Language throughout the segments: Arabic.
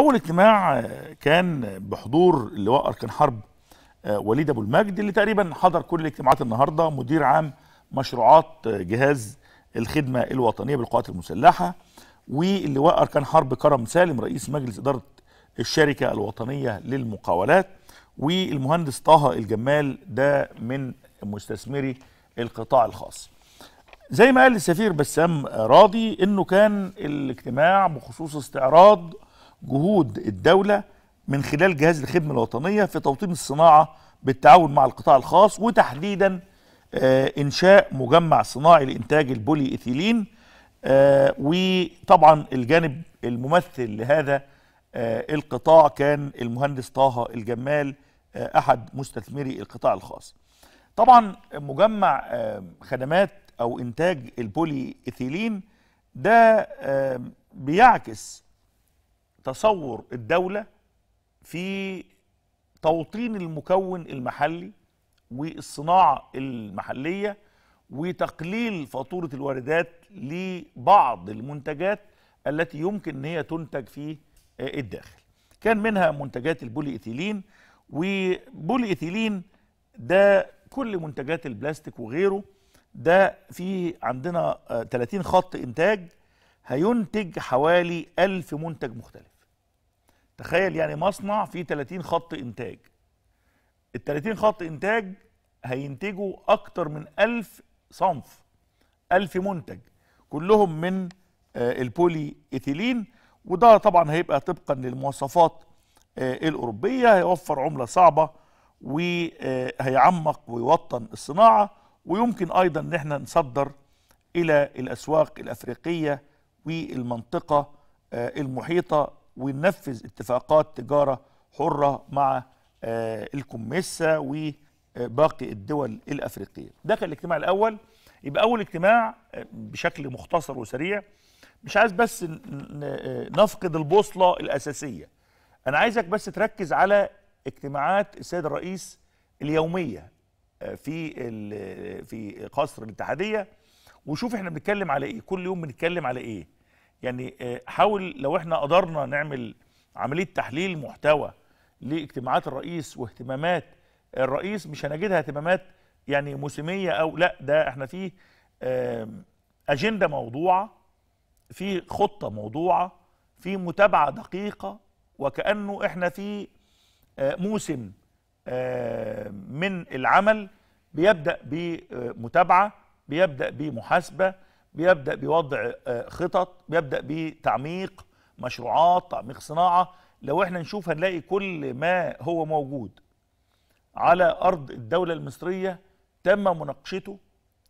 اول اجتماع آه، كان بحضور اللواء اركان حرب آه، وليد ابو المجد اللي تقريبا حضر كل الاجتماعات النهارده مدير عام مشروعات آه، جهاز الخدمه الوطنيه بالقوات المسلحه واللواء اركان حرب كرم سالم رئيس مجلس اداره الشركه الوطنيه للمقاولات والمهندس طه الجمال ده من مستثمري القطاع الخاص زي ما قال السفير بسام راضي انه كان الاجتماع بخصوص استعراض جهود الدولة من خلال جهاز الخدمة الوطنية في توطين الصناعة بالتعاون مع القطاع الخاص وتحديدا آه، إنشاء مجمع صناعي لإنتاج البولي إيثيلين آه، وطبعا الجانب الممثل لهذا آه، القطاع كان المهندس طه الجمال أحد مستثمري القطاع الخاص طبعا مجمع خدمات أو إنتاج البولي إيثيلين ده بيعكس تصور الدولة في توطين المكون المحلي والصناعة المحلية وتقليل فاتورة الواردات لبعض المنتجات التي يمكن ان هي تنتج في الداخل كان منها منتجات البولي إيثيلين وبولي إيثيلين ده كل منتجات البلاستيك وغيره ده في عندنا 30 آه، خط إنتاج هينتج حوالي 1000 منتج مختلف تخيل يعني مصنع فيه 30 خط انتاج ال 30 خط انتاج هينتجوا اكتر من 1000 صنف 1000 منتج كلهم من آه، البولي ايثيلين وده طبعا هيبقى طبقا للمواصفات آه، الاوروبيه هيوفر عمله صعبه وهيعمق آه، ويوطن الصناعه ويمكن ايضا ان احنا نصدر الى الاسواق الافريقيه والمنطقه المحيطه وننفذ اتفاقات تجارة حرة مع آه، الكوميسا وباقي الدول الأفريقية ده كان الاجتماع الأول يبقى أول اجتماع آه، بشكل مختصر وسريع مش عايز بس آه، نفقد البوصلة الأساسية أنا عايزك بس تركز على اجتماعات السيد الرئيس اليومية في في قصر الاتحادية وشوف احنا بنتكلم على ايه كل يوم بنتكلم على ايه يعني آه، حاول لو احنا قدرنا نعمل عمليه تحليل محتوى لاجتماعات الرئيس واهتمامات الرئيس مش هنجدها اهتمامات يعني موسميه او لا ده احنا فيه اجنده موضوعه في خطه موضوعه في متابعه دقيقه وكانه احنا في آه، موسم آه، من العمل بيبدا بمتابعه بيبدا بمحاسبه بيبدا بوضع آه، خطط بيبدا بتعميق مشروعات تعميق صناعه لو احنا نشوف هنلاقي كل ما هو موجود على ارض الدوله المصريه تم مناقشته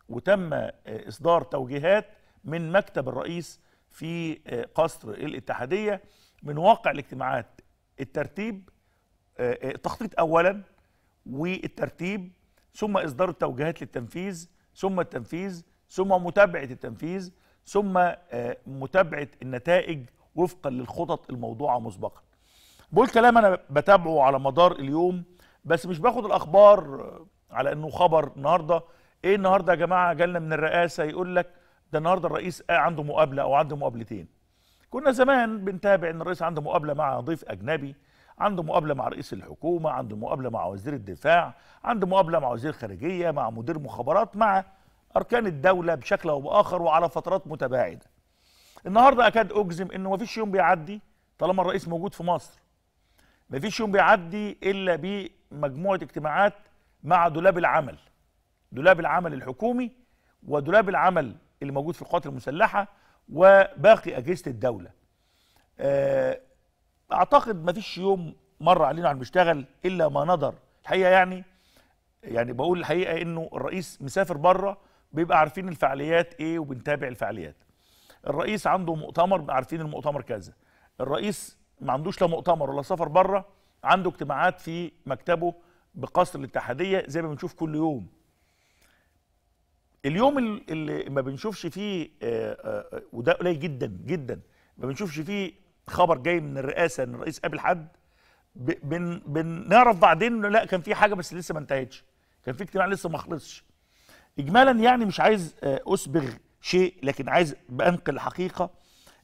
وتم آه، اصدار توجيهات من مكتب الرئيس في آه، قصر الاتحاديه من واقع الاجتماعات الترتيب التخطيط اولا والترتيب ثم اصدار التوجيهات للتنفيذ ثم التنفيذ ثم متابعه التنفيذ ثم آه، متابعه النتائج وفقا للخطط الموضوعه مسبقا بقول كلام انا بتابعه على مدار اليوم بس مش باخد الاخبار آه، على انه خبر النهارده ايه النهارده يا جماعه جالنا من الرئاسه يقول لك ده النهارده الرئيس آه، عنده مقابله او عنده مقابلتين كنا زمان بنتابع ان الرئيس عنده مقابله مع ضيف اجنبي عنده مقابله مع رئيس الحكومه عنده مقابله مع وزير الدفاع عنده مقابله مع وزير خارجيه، مع مدير مخابرات مع أركان الدولة بشكل أو بآخر وعلى فترات متباعدة النهاردة أكاد أجزم أنه مفيش يوم بيعدي طالما الرئيس موجود في مصر مفيش يوم بيعدي إلا بمجموعة اجتماعات مع دولاب العمل دولاب العمل الحكومي ودولاب العمل اللي موجود في القوات المسلحة وباقي أجهزة الدولة آه، أعتقد مفيش يوم مر علينا على المشتغل إلا ما نظر الحقيقة يعني يعني بقول الحقيقة أنه الرئيس مسافر بره بيبقى عارفين الفعاليات ايه وبنتابع الفعاليات الرئيس عنده مؤتمر عارفين المؤتمر كذا الرئيس ما عندوش لا مؤتمر ولا سفر بره عنده اجتماعات في مكتبه بقصر الاتحاديه زي ما بنشوف كل يوم اليوم اللي ما بنشوفش فيه آه، آه، وده قليل جدا جدا ما بنشوفش فيه خبر جاي من الرئاسه ان الرئيس قابل حد بنعرف بعدين انه لا كان في حاجه بس لسه ما انتهتش كان في اجتماع لسه ما خلصش اجمالا يعني مش عايز اسبغ آه، شيء لكن عايز بانقل حقيقه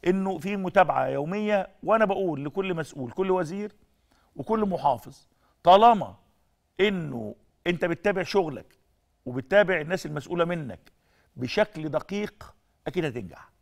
انه في متابعه يوميه وانا بقول لكل مسؤول كل وزير وكل محافظ طالما انه انت بتتابع شغلك وبتتابع الناس المسؤوله منك بشكل دقيق اكيد هتنجح